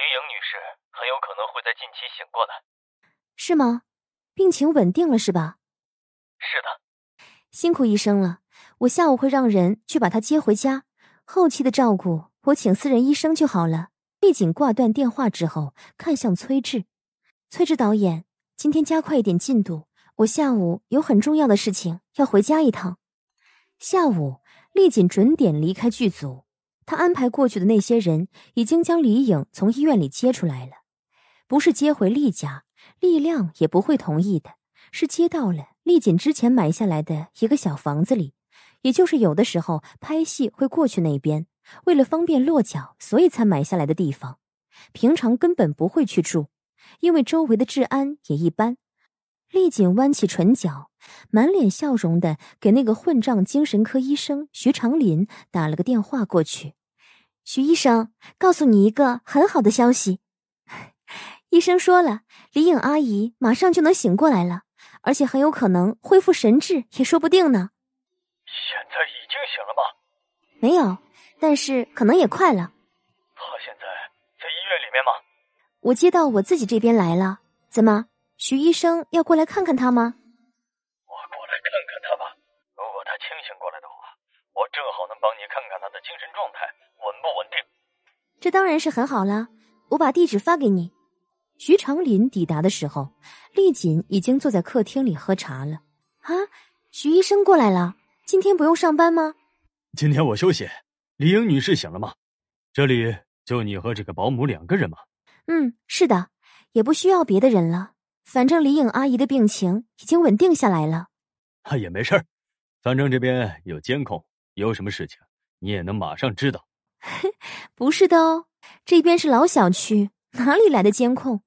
李颖女士很有可能会在近期醒过来，是吗？病情稳定了是吧？是的，辛苦医生了。我下午会让人去把她接回家，后期的照顾我请私人医生就好了。丽锦挂断电话之后，看向崔志，崔志导演，今天加快一点进度。我下午有很重要的事情要回家一趟。下午，丽锦准点离开剧组。他安排过去的那些人已经将李颖从医院里接出来了，不是接回丽家，丽亮也不会同意的，是接到了丽锦之前买下来的一个小房子里，也就是有的时候拍戏会过去那边，为了方便落脚，所以才买下来的地方，平常根本不会去住，因为周围的治安也一般。丽锦弯起唇角，满脸笑容的给那个混账精神科医生徐长林打了个电话过去。徐医生，告诉你一个很好的消息，医生说了，李颖阿姨马上就能醒过来了，而且很有可能恢复神智，也说不定呢。现在已经醒了吗？没有，但是可能也快了。他现在在医院里面吗？我接到我自己这边来了，怎么？徐医生要过来看看他吗？正好能帮你看看他的精神状态稳不稳定，这当然是很好了。我把地址发给你。徐长林抵达的时候，丽锦已经坐在客厅里喝茶了。啊，徐医生过来了，今天不用上班吗？今天我休息。李颖女士醒了吗？这里就你和这个保姆两个人吗？嗯，是的，也不需要别的人了。反正李颖阿姨的病情已经稳定下来了，啊也没事儿，反正这边有监控。有什么事情，你也能马上知道？不是的哦，这边是老小区，哪里来的监控？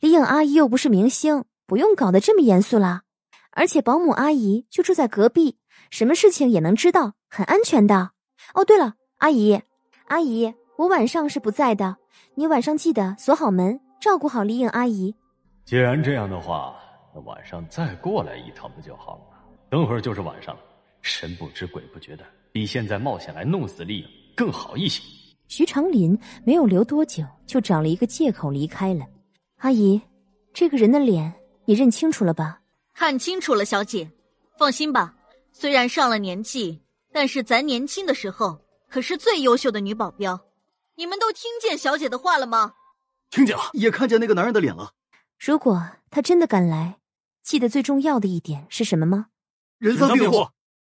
李颖阿姨又不是明星，不用搞得这么严肃啦。而且保姆阿姨就住在隔壁，什么事情也能知道，很安全的。哦，对了，阿姨，阿姨，我晚上是不在的，你晚上记得锁好门，照顾好李颖阿姨。既然这样的话，那晚上再过来一趟不就好了？等会儿就是晚上了。神不知鬼不觉的，比现在冒险来弄死丽颖更好一些。徐长林没有留多久，就找了一个借口离开了。阿姨，这个人的脸你认清楚了吧？看清楚了，小姐。放心吧，虽然上了年纪，但是咱年轻的时候可是最优秀的女保镖。你们都听见小姐的话了吗？听见了，也看见那个男人的脸了。如果他真的敢来，记得最重要的一点是什么吗？人赃并获。